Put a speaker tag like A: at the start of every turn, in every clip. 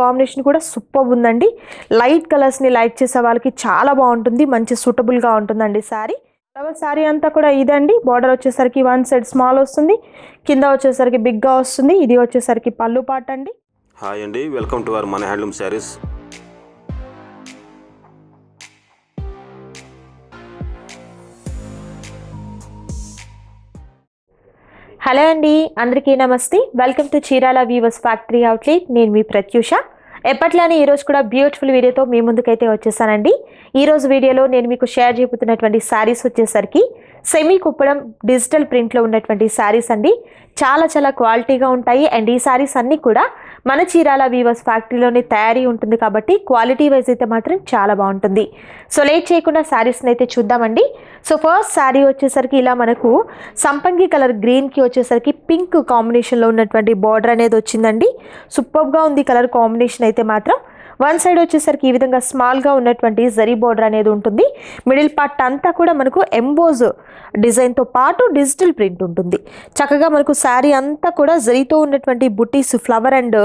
A: combination కూడా super ఉందండి light కలర్స్ని లైక్ చేసే వాళ్ళకి చాలా బాగుంటుంది మంచి సూటబుల్గా ఉంటుందండి శారీ తర్వాత శారీ అంతా కూడా ఇదండి బార్డర్ వచ్చేసరికి వన్ సైడ్ స్మాల్ వస్తుంది కింద వచ్చేసరికి బిగ్గా వస్తుంది ఇది వచ్చేసరికి పళ్ళు పాట అండి హాయ్ అండి వెల్కమ్ టు అవర్ మన హ్యాండ్లూమ్ శారీస్ హలో అండి అందరికీ నమస్తే welcome to Chirala weavers factory outlet నేను మీ ప్రత్యూష ఎప్పట్లానే ఈరోజు కూడా బ్యూటిఫుల్ వీడియోతో మీ ముందుకైతే వచ్చేసానండి ఈరోజు వీడియోలో నేను మీకు షేర్ చేయబోతున్నటువంటి శారీస్ వచ్చేసరికి సెమీ కుప్పడం డిజిటల్ ప్రింట్లో ఉన్నటువంటి శారీస్ అండి చాలా చాలా క్వాలిటీగా ఉంటాయి అండ్ ఈ శారీస్ అన్నీ కూడా మన చీరాల వీవర్స్ ఫ్యాక్టరీలోనే తయారీ ఉంటుంది కాబట్టి క్వాలిటీ వైజ్ అయితే మాత్రం చాలా బాగుంటుంది సో లేట్ చేయకుండా శారీస్ని అయితే చూద్దామండి సో ఫస్ట్ శారీ వచ్చేసరికి ఇలా మనకు సంపంగి కలర్ గ్రీన్కి వచ్చేసరికి పింక్ కాంబినేషన్లో ఉన్నటువంటి బార్డర్ అనేది వచ్చిందండి సూపర్గా ఉంది కలర్ కాంబినేషన్ అయితే మాత్రం వన్ సైడ్ వచ్చేసరికి ఈ విధంగా స్మాల్గా ఉన్నటువంటి జరీ బోర్డర్ అనేది ఉంటుంది మిడిల్ పార్ట్ అంతా కూడా మనకు ఎంబోజ్ డిజైన్తో పాటు డిజిటల్ ప్రింట్ ఉంటుంది చక్కగా మనకు శారీ అంతా కూడా జరీతో ఉన్నటువంటి బుటీస్ ఫ్లవర్ అండ్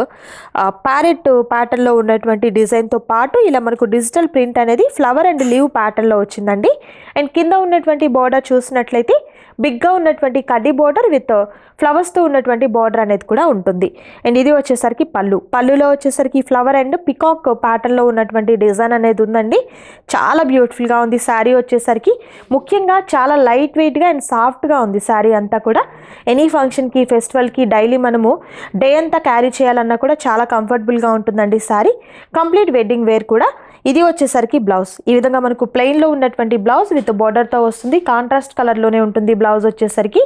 A: ప్యారెట్ ప్యాటర్న్లో ఉన్నటువంటి డిజైన్తో పాటు ఇలా మనకు డిజిటల్ ప్రింట్ అనేది ఫ్లవర్ అండ్ లీవ్ ప్యాటర్న్లో వచ్చిందండి అండ్ కింద ఉన్నటువంటి బోర్డర్ చూసినట్లయితే బిగ్గా ఉన్నటువంటి కడ్డీ బోర్డర్ విత్ ఫ్లవర్స్తో ఉన్నటువంటి బోర్డర్ అనేది కూడా ఉంటుంది అండ్ ఇది వచ్చేసరికి పళ్ళు పళ్ళులో వచ్చేసరికి ఫ్లవర్ అండ్ పికాక్ ప్యాటర్న్లో ఉన్నటువంటి డిజైన్ అనేది ఉందండి చాలా బ్యూటిఫుల్గా ఉంది శారీ వచ్చేసరికి ముఖ్యంగా చాలా లైట్ వెయిట్గా అండ్ సాఫ్ట్గా ఉంది శారీ అంతా కూడా ఎనీ ఫంక్షన్కి ఫెస్టివల్కి డైలీ మనము డే అంతా క్యారీ చేయాలన్నా కూడా చాలా కంఫర్టబుల్గా ఉంటుందండి శారీ కంప్లీట్ వెడ్డింగ్ వేర్ కూడా ఇది వచ్చేసరికి బ్లౌజ్ ఈ విధంగా మనకు ప్లెయిన్లో ఉన్నటువంటి బ్లౌజ్ విత్ బోర్డర్తో వస్తుంది కాంట్రాస్ట్ కలర్లోనే ఉంటుంది బ్లౌజ్ వచ్చేసరికి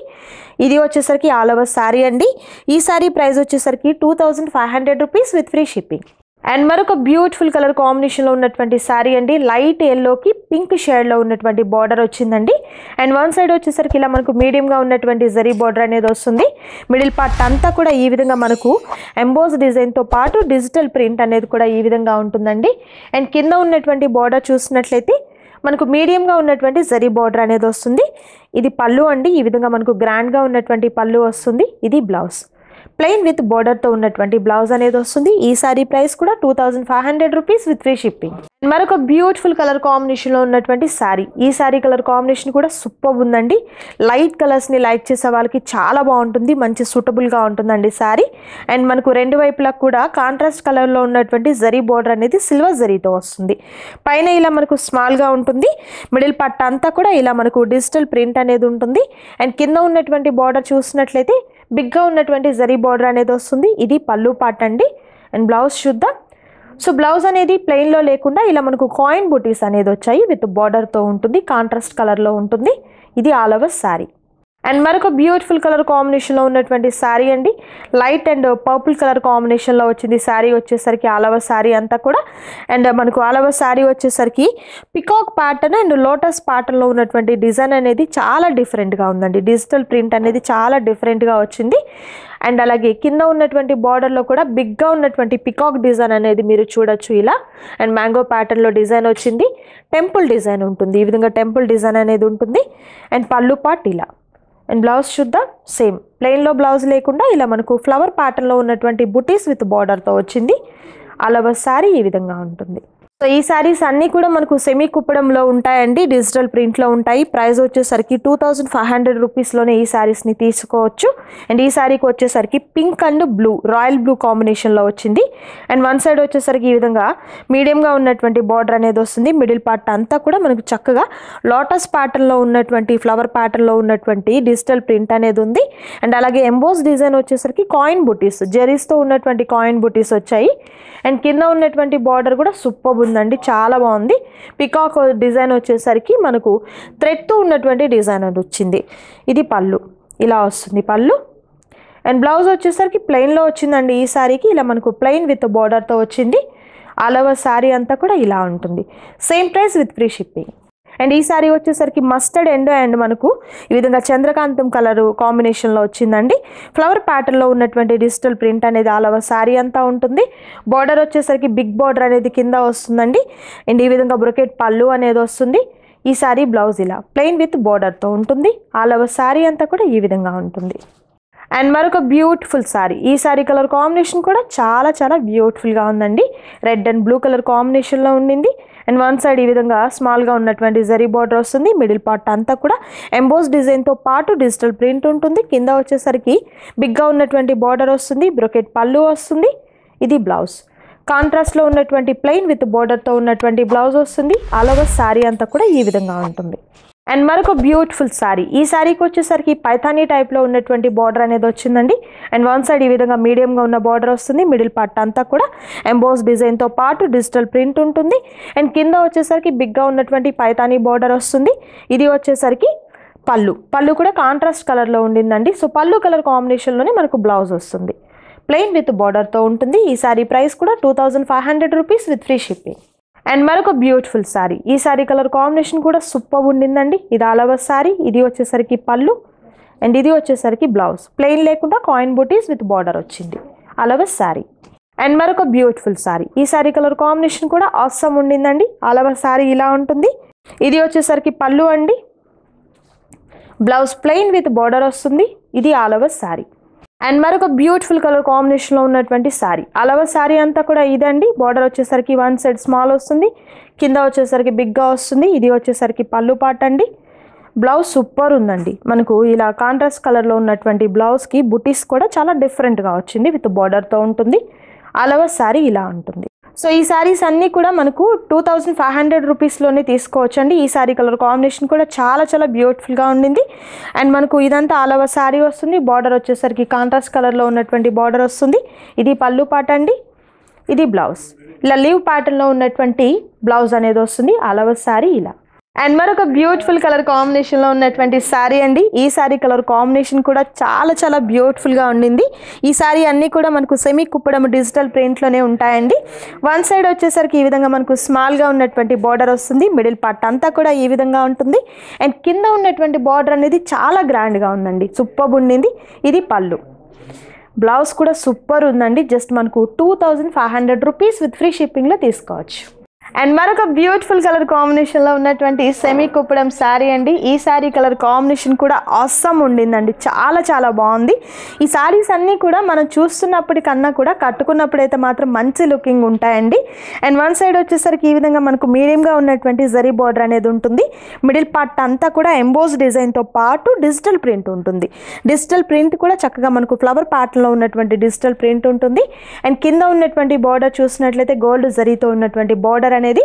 A: ఇది వచ్చేసరికి ఆల్ ఓవర్ శారీ అండి ఈ శారీ ప్రైస్ వచ్చేసరికి two thousand five hundred rupees with free shipping and మరొక బ్యూటిఫుల్ కలర్ కాంబినేషన్లో ఉన్నటువంటి శారీ అండి లైట్ ఎల్లోకి పింక్ షేడ్లో ఉన్నటువంటి బార్డర్ వచ్చిందండి అండ్ వన్ సైడ్ వచ్చేసరికి ఇలా మనకు మీడియంగా ఉన్నటువంటి జరీ బార్డర్ అనేది వస్తుంది మిడిల్ పార్ట్ అంతా కూడా ఈ విధంగా మనకు ఎంబోజ్ డిజైన్తో పాటు డిజిటల్ ప్రింట్ అనేది కూడా ఈ విధంగా ఉంటుందండి అండ్ కింద ఉన్నటువంటి బార్డర్ చూసినట్లయితే మనకు మీడియంగా ఉన్నటువంటి జరీ బార్డర్ అనేది వస్తుంది ఇది పళ్ళు అండి ఈ విధంగా మనకు గ్రాండ్గా ఉన్నటువంటి పళ్ళు వస్తుంది ఇది బ్లౌజ్ ప్లెయిన్ విత్ బోర్డర్తో ఉన్నటువంటి బ్లౌజ్ అనేది వస్తుంది ఈ సారీ ప్రైస్ కూడా two thousand five hundred rupees with free shipping మరొక బ్యూటిఫుల్ కలర్ కాంబినేషన్లో ఉన్నటువంటి శారీ ఈ శారీ కలర్ కాంబినేషన్ కూడా సూపర్ ఉందండి లైట్ కలర్స్ని లైక్ చేసే వాళ్ళకి చాలా బాగుంటుంది మంచి సూటబుల్గా ఉంటుందండి శారీ అండ్ మనకు రెండు వైపులా కూడా కాంట్రాస్ట్ కలర్లో ఉన్నటువంటి జరీ బోర్డర్ అనేది సిల్వర్ జరీతో వస్తుంది పైన ఇలా మనకు స్మాల్గా ఉంటుంది మిడిల్ పట్ అంతా కూడా ఇలా మనకు డిజిటల్ ప్రింట్ అనేది ఉంటుంది అండ్ కింద ఉన్నటువంటి బార్డర్ చూసినట్లయితే బిగ్గా ఉన్నటువంటి జరీ బార్డర్ అనేది వస్తుంది ఇది పళ్ళు పాట్ అండి అండ్ బ్లౌజ్ చూద్దాం సో బ్లౌజ్ అనేది ప్లెయిన్లో లేకుండా ఇలా మనకు కాయిన్ బుటీస్ అనేది వచ్చాయి విత్ బార్డర్తో ఉంటుంది కాంట్రాస్ట్ కలర్లో ఉంటుంది ఇది ఆల్ ఓవర్ శారీ అండ్ మరొక బ్యూటిఫుల్ కలర్ కాంబినేషన్లో ఉన్నటువంటి శారీ అండి లైట్ అండ్ పర్పుల్ కలర్ కాంబినేషన్లో వచ్చింది శారీ వచ్చేసరికి ఆల్ ఓవర్ శారీ అంతా కూడా అండ్ మనకు ఆల్ ఓవర్ శారీ వచ్చేసరికి పికాక్ ప్యాటర్న్ అండ్ లోటస్ ప్యాటర్న్లో ఉన్నటువంటి డిజైన్ అనేది చాలా డిఫరెంట్గా ఉందండి డిజిటల్ ప్రింట్ అనేది చాలా డిఫరెంట్గా వచ్చింది అండ్ అలాగే కింద ఉన్నటువంటి బార్డర్లో కూడా బిగ్గా ఉన్నటువంటి పికాక్ డిజైన్ అనేది మీరు చూడొచ్చు ఇలా అండ్ మ్యాంగో ప్యాటర్న్లో డిజైన్ వచ్చింది టెంపుల్ డిజైన్ ఉంటుంది ఈ విధంగా టెంపుల్ డిజైన్ అనేది ఉంటుంది అండ్ పళ్ళు పాట్ ఇలా అండ్ బ్లౌజ్ చూద్దాం సేమ్ ప్లెయిన్లో బ్లౌజ్ లేకుండా ఇలా మనకు ఫ్లవర్ ప్యాటర్న్లో ఉన్నటువంటి బుటీస్ విత్ బార్డర్తో వచ్చింది అలవ శారీ ఈ విధంగా ఉంటుంది సో ఈ శారీస్ అన్నీ కూడా మనకు సెమీ కుప్పడంలో ఉంటాయండి డిజిటల్ ప్రింట్లో ఉంటాయి ప్రైస్ వచ్చేసరికి టూ థౌజండ్ ఫైవ్ హండ్రెడ్ రూపీస్లోనే ఈ శారీస్ని తీసుకోవచ్చు అండ్ ఈ శారీకి వచ్చేసరికి pink and blue royal blue కాంబినేషన్లో వచ్చింది అండ్ వన్ సైడ్ వచ్చేసరికి ఈ విధంగా మీడియంగా ఉన్నటువంటి బార్డర్ అనేది వస్తుంది మిడిల్ పార్ట్ అంతా కూడా మనకు చక్కగా లోటస్ ప్యాటర్న్లో ఉన్నటువంటి ఫ్లవర్ ప్యాటర్న్లో ఉన్నటువంటి డిజిటల్ ప్రింట్ అనేది ఉంది అండ్ అలాగే ఎంబోస్ డిజైన్ వచ్చేసరికి కాయిన్ బుటీస్ జెరీస్తో ఉన్నటువంటి కాయిన్ బుటీస్ వచ్చాయి అండ్ కింద ఉన్నటువంటి బార్డర్ కూడా సూపర్ బాగుందండి చాలా బాగుంది పికాక్ డిజైన్ వచ్చేసరికి మనకు థ్రెడ్తో ఉన్నటువంటి డిజైన్ వచ్చింది ఇది పళ్ళు ఇలా వస్తుంది పళ్ళు అండ్ బ్లౌజ్ వచ్చేసరికి ప్లెయిన్లో వచ్చిందండి ఈ శారీకి ఇలా మనకు ప్లెయిన్ విత్ బార్డర్తో వచ్చింది అలవ శారీ అంతా కూడా ఇలా ఉంటుంది same price with free shipping and ఈ సారీ వచ్చేసరికి మస్టర్డ్ ఎండో అండ్ మనకు ఈ విధంగా చంద్రకాంతం కలరు కాంబినేషన్లో వచ్చిందండి ఫ్లవర్ ప్యాటర్న్లో ఉన్నటువంటి డిజిటల్ ప్రింట్ అనేది ఆల్ ఓవర్ శారీ అంతా ఉంటుంది బార్డర్ వచ్చేసరికి బిగ్ బార్డర్ అనేది కింద వస్తుందండి అండ్ ఈ విధంగా బ్రొకెట్ పళ్ళు అనేది వస్తుంది ఈ సారీ బ్లౌజ్ ఇలా ప్లెయిన్ విత్ బార్డర్తో ఉంటుంది ఆల్ ఓవర్ శారీ అంతా కూడా ఈ విధంగా ఉంటుంది అండ్ మరొక బ్యూటిఫుల్ సారీ ఈ శారీ కలర్ కాంబినేషన్ కూడా చాలా చాలా బ్యూటిఫుల్గా ఉందండి రెడ్ అండ్ బ్లూ కలర్ కాంబినేషన్లో ఉండింది అండ్ వన్ సైడ్ ఈ విధంగా స్మాల్గా ఉన్నటువంటి జరీ బార్డర్ వస్తుంది మిడిల్ పార్ట్ అంతా కూడా ఎంబోస్ డిజైన్తో పాటు డిజిటల్ ప్రింట్ ఉంటుంది కింద వచ్చేసరికి బిగ్గా ఉన్నటువంటి బార్డర్ వస్తుంది బ్రొకెట్ పళ్ళు వస్తుంది ఇది బ్లౌజ్ కాంట్రాస్ట్లో ఉన్నటువంటి ప్లెయిన్ విత్ బార్డర్తో ఉన్నటువంటి బ్లౌజ్ వస్తుంది ఆల్ శారీ అంతా కూడా ఈ విధంగా ఉంటుంది అండ్ మరొక బ్యూటిఫుల్ శారీ ఈ శారీకి వచ్చేసరికి పైథానీ టైప్లో ఉన్నటువంటి బార్డర్ అనేది వచ్చిందండి అండ్ వన్ సైడ్ ఈ విధంగా మీడియంగా ఉన్న బార్డర్ వస్తుంది మిడిల్ పార్ట్ అంతా కూడా ఎంబోస్ డిజైన్తో పాటు డిజిటల్ ప్రింట్ ఉంటుంది అండ్ కింద వచ్చేసరికి బిగ్గా ఉన్నటువంటి పైథానీ బార్డర్ వస్తుంది ఇది వచ్చేసరికి పళ్ళు పళ్ళు కూడా కాంట్రాస్ట్ కలర్లో ఉండిందండి సో పళ్ళు కలర్ కాంబినేషన్లోనే మనకు బ్లౌజ్ వస్తుంది ప్లెయిన్ విత్ బార్డర్తో ఉంటుంది ఈ శారీ ప్రైస్ కూడా two thousand five hundred rupees with free shipping and మరొక బ్యూటిఫుల్ శారీ ఈ శారీ కలర్ కాంబినేషన్ కూడా సూపర్ ఉండిందండి ఇది ఆలవర్ శారీ ఇది వచ్చేసరికి పళ్ళు అండ్ ఇది వచ్చేసరికి బ్లౌజ్ ప్లెయిన్ లేకుండా కాయిన్ బూటీస్ విత్ బార్డర్ వచ్చింది అలవర్ శారీ అండ్ మరొక బ్యూటిఫుల్ శారీ ఈ శారీ కలర్ కాంబినేషన్ కూడా అవసరం ఉండిందండి అలవర్ శారీ ఇలా ఉంటుంది ఇది వచ్చేసరికి పళ్ళు అండి బ్లౌజ్ ప్లెయిన్ విత్ బార్డర్ వస్తుంది ఇది ఆలవర్ శారీ అండ్ మరొక బ్యూటిఫుల్ కలర్ కాంబినేషన్లో ఉన్నటువంటి శారీ అలవ శారీ అంతా కూడా ఇదండి బార్డర్ వచ్చేసరికి వన్ సైడ్ స్మాల్ వస్తుంది కింద వచ్చేసరికి బిగ్గా వస్తుంది ఇది వచ్చేసరికి పళ్ళు పాట అండి బ్లౌజ్ సూపర్ ఉందండి మనకు ఇలా కాంట్రాస్ట్ కలర్లో ఉన్నటువంటి బ్లౌజ్కి బుటీస్ కూడా చాలా డిఫరెంట్గా వచ్చింది విత్ బార్డర్తో ఉంటుంది అలవ శారీ ఇలా ఉంటుంది సో ఈ శారీస్ అన్నీ కూడా మనకు టూ థౌజండ్ ఫైవ్ హండ్రెడ్ రూపీస్లోనే తీసుకోవచ్చు అండి ఈ శారీ కలర్ కాంబినేషన్ కూడా చాలా చాలా బ్యూటిఫుల్గా ఉండింది అండ్ మనకు ఇదంతా ఆల్ ఓవర్ శారీ వస్తుంది బార్డర్ వచ్చేసరికి కాంట్రాస్ట్ కలర్లో ఉన్నటువంటి బార్డర్ వస్తుంది ఇది పళ్ళు పాట అండి ఇది బ్లౌజ్ ఇలా లీవ్ ప్యాటర్న్లో ఉన్నటువంటి బ్లౌజ్ అనేది వస్తుంది ఆల్ ఓవర్ శారీ ఇలా అండ్ మరొక బ్యూటిఫుల్ కలర్ కాంబినేషన్లో ఉన్నటువంటి శారీ అండి ఈ శారీ కలర్ కాంబినేషన్ కూడా చాలా చాలా బ్యూటిఫుల్గా ఉండింది ఈ శారీ అన్నీ కూడా మనకు సెమీ కుప్పడం డిజిటల్ ప్రింట్లోనే ఉంటాయండి వన్ సైడ్ వచ్చేసరికి ఈ విధంగా మనకు స్మాల్గా ఉన్నటువంటి బార్డర్ వస్తుంది మిడిల్ పార్ట్ అంతా కూడా ఈ విధంగా ఉంటుంది అండ్ కింద ఉన్నటువంటి బార్డర్ అనేది చాలా గ్రాండ్గా ఉందండి సూపర్ ఉండింది ఇది పళ్ళు బ్లౌజ్ కూడా సూపర్ ఉందండి జస్ట్ మనకు two thousand five hundred rupees with free షిప్పింగ్లో తీసుకోవచ్చు అండ్ మరొక బ్యూటిఫుల్ కలర్ కాంబినేషన్లో ఉన్నటువంటి సెమీ కుప్పడం శారీ అండి ఈ శారీ కలర్ కాంబినేషన్ కూడా అస్సం ఉండిందండి చాలా చాలా బాగుంది ఈ శారీస్ అన్నీ కూడా మనం చూస్తున్నప్పటికన్నా కూడా కట్టుకున్నప్పుడైతే మాత్రం మంచి లుకింగ్ ఉంటాయండి అండ్ వన్ సైడ్ వచ్చేసరికి ఈ విధంగా మనకు మీడియంగా ఉన్నటువంటి జరీ బార్డర్ అనేది ఉంటుంది మిడిల్ పార్ట్ అంతా కూడా ఎంబోజ్ డిజైన్తో పాటు డిజిటల్ ప్రింట్ ఉంటుంది డిజిటల్ ప్రింట్ కూడా చక్కగా మనకు ఫ్లవర్ ప్యాటర్న్లో ఉన్నటువంటి డిజిటల్ ప్రింట్ ఉంటుంది అండ్ కింద ఉన్నటువంటి బార్డర్ చూసినట్లయితే గోల్డ్ జరీతో ఉన్నటువంటి బార్డర్ అనేది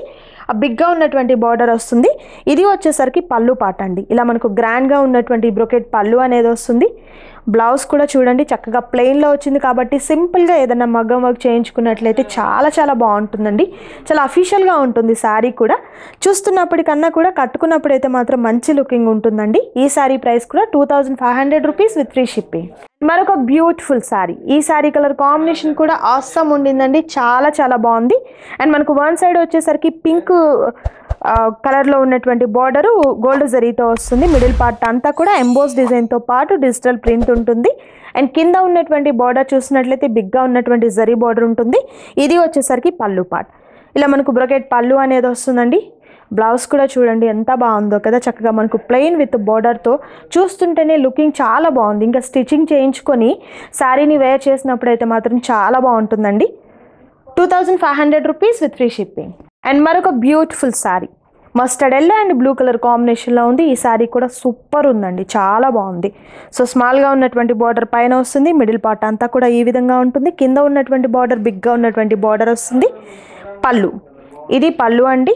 A: ఆ బిగ్గా ఉన్నటువంటి బార్డర్ వస్తుంది ఇది వచ్చేసరికి పళ్ళు పాట అండి ఇలా మనకు గ్రాండ్గా ఉన్నటువంటి బ్రొకెట్ పళ్ళు అనేది వస్తుంది బ్లౌజ్ కూడా చూడండి చక్కగా ప్లెయిన్లో వచ్చింది కాబట్టి సింపుల్గా ఏదైనా మగ్గం వర్క్ చేయించుకున్నట్లయితే చాలా చాలా బాగుంటుందండి చాలా అఫీషియల్గా ఉంటుంది శారీ కూడా చూస్తున్నప్పటికన్నా కూడా కట్టుకున్నప్పుడైతే మాత్రం మంచి లుకింగ్ ఉంటుందండి ఈ శారీ ప్రైస్ కూడా two thousand five hundred rupees with free shipping మరొక బ్యూటిఫుల్ శారీ ఈ శారీ కలర్ కాంబినేషన్ కూడా ఆసం ఉండిందండి చాలా చాలా బాగుంది అండ్ మనకు వన్ సైడ్ వచ్చేసరికి పింక్ కలర్లో ఉన్నటువంటి బార్డరు గోల్డ్ జరీతో వస్తుంది మిడిల్ పార్ట్ అంతా కూడా ఎంబోస్ డిజైన్తో పాటు డిజిటల్ ప్రింట్ ఉంటుంది అండ్ కింద ఉన్నటువంటి బార్డర్ చూసినట్లయితే బిగ్గా ఉన్నటువంటి జరీ బార్డర్ ఉంటుంది ఇది వచ్చేసరికి పళ్ళు పార్ట్ ఇలా మనకు బ్రొకెట్ పళ్ళు అనేది వస్తుందండి బ్లౌజ్ కూడా చూడండి ఎంత బాగుందో కదా చక్కగా మనకు ప్లెయిన్ విత్ బోర్డర్తో చూస్తుంటేనే లుకింగ్ చాలా బాగుంది ఇంకా స్టిచ్చింగ్ చేయించుకొని శారీని వేర్ చేసినప్పుడు అయితే మాత్రం చాలా బాగుంటుందండి two thousand five hundred rupees with free shipping and మరొక beautiful sari mustard yellow and blue colour కాంబినేషన్లో ఉంది ఈ శారీ కూడా సూపర్ ఉందండి చాలా బాగుంది సో స్మాల్గా ఉన్నటువంటి బార్డర్ పైన వస్తుంది మిడిల్ పార్ట్ అంతా కూడా ఈ విధంగా ఉంటుంది కింద ఉన్నటువంటి బార్డర్ బిగ్గా ఉన్నటువంటి బార్డర్ వస్తుంది పళ్ళు ఇది పళ్ళు అండి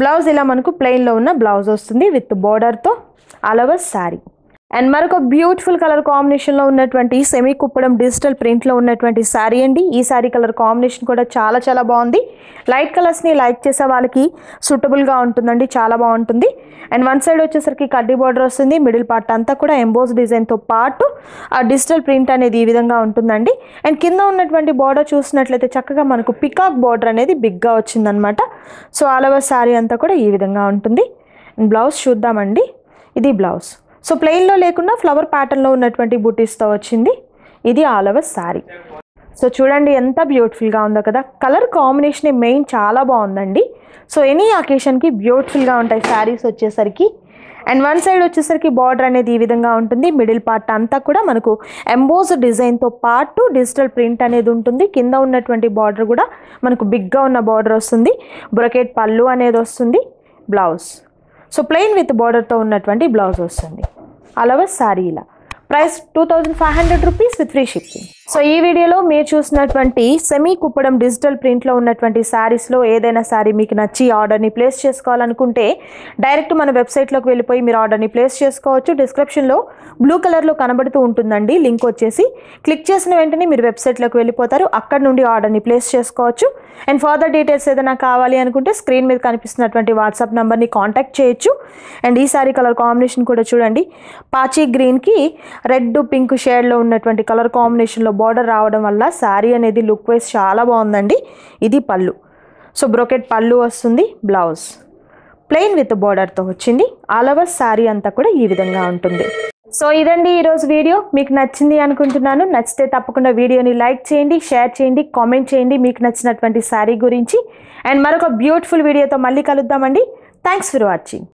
A: బ్లౌజ్ ఇలా మనకు ప్లెయిన్లో ఉన్న బ్లౌజ్ వస్తుంది విత్ బోర్డర్తో అలవర్ శారీ అండ్ మరొక బ్యూటిఫుల్ కలర్ కాంబినేషన్లో ఉన్నటువంటి సెమీ కుప్పడం డిజిటల్ ప్రింట్లో ఉన్నటువంటి శారీ అండి ఈ శారీ కలర్ కాంబినేషన్ కూడా చాలా చాలా బాగుంది లైట్ కలర్స్ని లైక్ చేసే వాళ్ళకి సూటబుల్గా ఉంటుందండి చాలా బాగుంటుంది అండ్ వన్ సైడ్ వచ్చేసరికి కడ్డీ బార్డర్ వస్తుంది మిడిల్ పార్ట్ అంతా కూడా ఎంబోస్ డిజైన్తో పాటు ఆ డిజిటల్ ప్రింట్ అనేది ఈ విధంగా ఉంటుందండి అండ్ కింద ఉన్నటువంటి బార్డర్ చూసినట్లయితే చక్కగా మనకు పికాక్ బార్డర్ అనేది బిగ్గా వచ్చిందనమాట సో ఆల్ ఓవర్ శారీ అంతా కూడా ఈ విధంగా ఉంటుంది అండ్ బ్లౌజ్ చూద్దామండి ఇది బ్లౌజ్ సో ప్లెయిన్లో లేకుండా ఫ్లవర్ ప్యాటర్న్లో ఉన్నటువంటి బుటీస్తో వచ్చింది ఇది ఆల్ ఓవర్ శారీ సో చూడండి ఎంత బ్యూటిఫుల్గా ఉందో కదా కలర్ కాంబినేషన్ మెయిన్ చాలా బాగుందండి సో ఎనీ అకేషన్కి బ్యూటిఫుల్గా ఉంటాయి శారీస్ వచ్చేసరికి అండ్ వన్ సైడ్ వచ్చేసరికి బార్డర్ అనేది ఈ విధంగా ఉంటుంది మిడిల్ పార్ట్ అంతా కూడా మనకు ఎంబోజ్ డిజైన్తో పాటు డిజిటల్ ప్రింట్ అనేది ఉంటుంది కింద ఉన్నటువంటి బార్డర్ కూడా మనకు బిగ్గా ఉన్న బార్డర్ వస్తుంది బ్రొకెట్ పళ్ళు అనేది వస్తుంది బ్లౌజ్ సో ప్లెయిన్ విత్ బార్డర్తో ఉన్నటువంటి బ్లౌజ్ వస్తుంది అలాగే శారీ ఇలా price two thousand five hundred rupees with free shipping so ఈ వీడియోలో మీరు చూసినటువంటి సెమీ కుప్పడం డిజిటల్ ప్రింట్లో ఉన్నటువంటి శారీస్లో ఏదైనా శారీ మీకు నచ్చి ఆర్డర్ని ప్లేస్ చేసుకోవాలనుకుంటే డైరెక్ట్ మన వెబ్సైట్లోకి వెళ్ళిపోయి మీరు ఆర్డర్ని ప్లేస్ చేసుకోవచ్చు డిస్క్రిప్షన్లో బ్లూ కలర్లో కనబడుతూ ఉంటుందండి లింక్ వచ్చేసి క్లిక్ చేసిన వెంటనే మీరు వెబ్సైట్లోకి వెళ్ళిపోతారు అక్కడ నుండి ఆర్డర్ని ప్లేస్ చేసుకోవచ్చు అండ్ ఫర్దర్ డీటెయిల్స్ ఏదైనా కావాలి అనుకుంటే స్క్రీన్ మీద కనిపిస్తున్నటువంటి వాట్సాప్ నెంబర్ని కాంటాక్ట్ చేయొచ్చు అండ్ ఈ శారీ కలర్ కాంబినేషన్ కూడా చూడండి పాచి గ్రీన్కి రెడ్ పింక్ షేడ్లో ఉన్నటువంటి కలర్ కాంబినేషన్లో బార్డర్ రావడం వల్ల శారీ అనేది లుక్ వైజ్ చాలా బాగుందండి ఇది పళ్ళు సో బ్రోకెట్ పళ్ళు వస్తుంది బ్లౌజ్ ప్లెయిన్ విత్ బార్డర్తో వచ్చింది ఆల్ శారీ అంతా కూడా ఈ విధంగా ఉంటుంది సో ఇదండి ఈరోజు వీడియో మీకు నచ్చింది అనుకుంటున్నాను నచ్చితే తప్పకుండా వీడియోని లైక్ చేయండి షేర్ చేయండి కామెంట్ చేయండి మీకు నచ్చినటువంటి శారీ గురించి అండ్ మరొక బ్యూటిఫుల్ వీడియోతో మళ్ళీ కలుద్దామండి థ్యాంక్స్ ఫర్ వాచింగ్